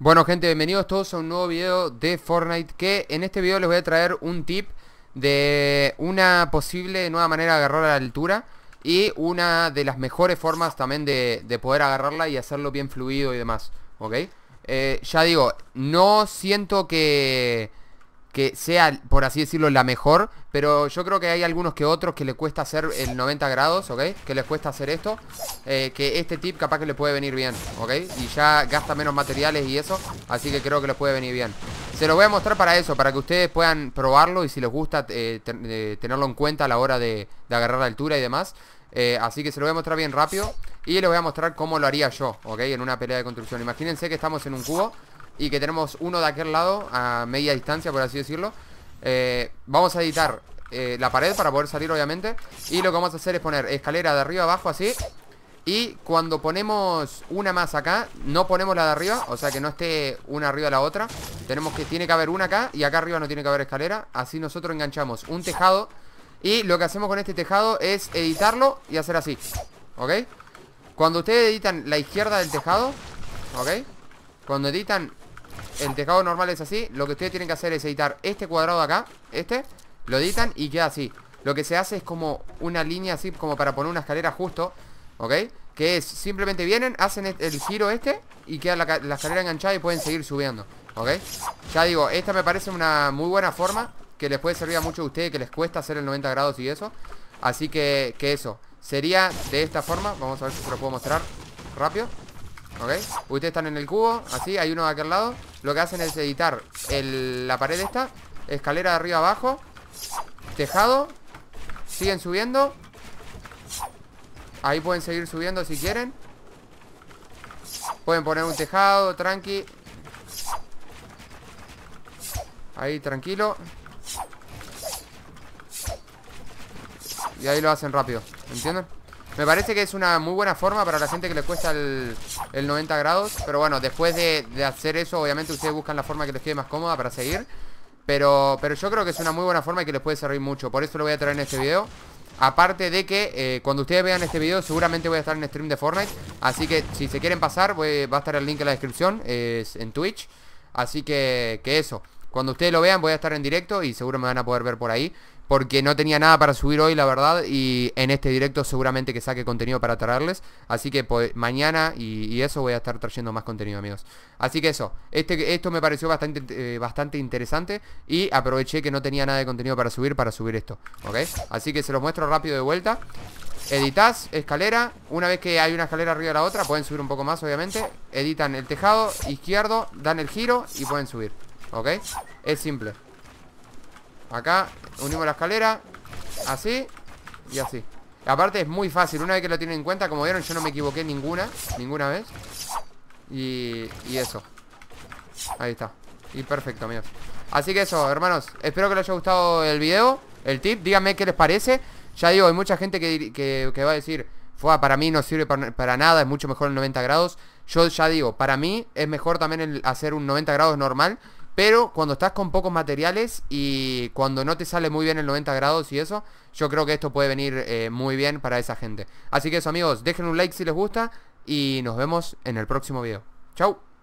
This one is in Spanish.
Bueno gente, bienvenidos todos a un nuevo video de Fortnite que en este video les voy a traer un tip de una posible nueva manera de agarrar la altura y una de las mejores formas también de, poder agarrarla y hacerlo bien fluido y demás, ¿ok? Eh, ya digo, no siento que que sea, por así decirlo, la mejor, pero yo creo que hay algunos que otros que le cuesta hacer el 90 grados, ¿ok? Que les cuesta hacer esto, eh, que este tip capaz que le puede venir bien, ¿ok? Y ya gasta menos materiales y eso, así que creo que les puede venir bien. Se lo voy a mostrar para eso, para que ustedes puedan probarlo y si les gusta eh, eh, tenerlo en cuenta a la hora de, agarrar la altura y demás. así que se lo voy a mostrar bien rápido Y les voy a mostrar cómo lo haría yo, ¿ok? En una pelea de construcción Imagínense que estamos en un cubo y que tenemos uno de aquel lado a media distancia, por así decirlo. Eh, vamos a editar eh, la pared para poder salir, obviamente. Y lo que vamos a hacer es poner escalera de arriba abajo, así. Y cuando ponemos una más acá, no ponemos la de arriba, o sea que no esté una arriba de la otra. Tenemos que, tiene que haber una acá y acá arriba no tiene que haber escalera. Así nosotros enganchamos un tejado. Y lo que hacemos con este tejado es editarlo y hacer así. ¿Ok? Cuando ustedes editan la izquierda del tejado, ¿ok? Cuando editan el tejado normal es así Lo que ustedes tienen que hacer es editar este cuadrado de acá Este, lo editan y queda así Lo que se hace es como una línea así Como para poner una escalera justo ¿Ok? Que es, simplemente vienen, hacen el giro este Y queda la, escalera enganchada y pueden seguir subiendo ¿Ok? Ya digo, esta me parece una muy buena forma Que les puede servir a muchos de ustedes Que les cuesta hacer el 90 grados y eso Así que, que eso Sería de esta forma Vamos a ver si se lo puedo mostrar rápido ¿Ok? Ustedes están en el cubo, así, hay uno de aquel lado lo que hacen es editar la pared esta Escalera de arriba abajo Tejado Siguen subiendo Ahí pueden seguir subiendo si quieren Pueden poner un tejado, tranqui Ahí, tranquilo Y ahí lo hacen rápido, ¿entienden? Me parece que es una muy buena forma para la gente que le cuesta el, 90 grados Pero bueno, después de, hacer eso obviamente ustedes buscan la forma que les quede más cómoda para seguir pero, pero yo creo que es una muy buena forma y que les puede servir mucho Por eso lo voy a traer en este video Aparte de que eh, cuando ustedes vean este video seguramente voy a estar en stream de Fortnite Así que si se quieren pasar va a estar el link en la descripción es en Twitch Así que, que eso Cuando ustedes lo vean voy a estar en directo y seguro me van a poder ver por ahí porque no tenía nada para subir hoy, la verdad, y en este directo seguramente que saque contenido para traerles. Así que mañana y, eso voy a estar trayendo más contenido, amigos. Así que eso, este, esto me pareció bastante, eh, bastante interesante y aproveché que no tenía nada de contenido para subir para subir esto, ¿ok? Así que se los muestro rápido de vuelta. Editas, escalera, una vez que hay una escalera arriba de la otra, pueden subir un poco más, obviamente. Editan el tejado izquierdo, dan el giro y pueden subir, ¿ok? Es simple. Acá unimos la escalera Así y así Aparte es muy fácil, una vez que lo tienen en cuenta Como vieron yo no me equivoqué ninguna, ninguna vez Y, y eso Ahí está Y perfecto, amigos Así que eso, hermanos, espero que les haya gustado el video El tip, díganme qué les parece Ya digo, hay mucha gente que, que, va a decir Fua, para mí no sirve para, nada, es mucho mejor el 90 grados Yo ya digo, para mí es mejor también hacer un 90 grados normal pero cuando estás con pocos materiales y cuando no te sale muy bien el 90 grados y eso, yo creo que esto puede venir eh, muy bien para esa gente. Así que eso amigos, dejen un like si les gusta y nos vemos en el próximo video. ¡Chao!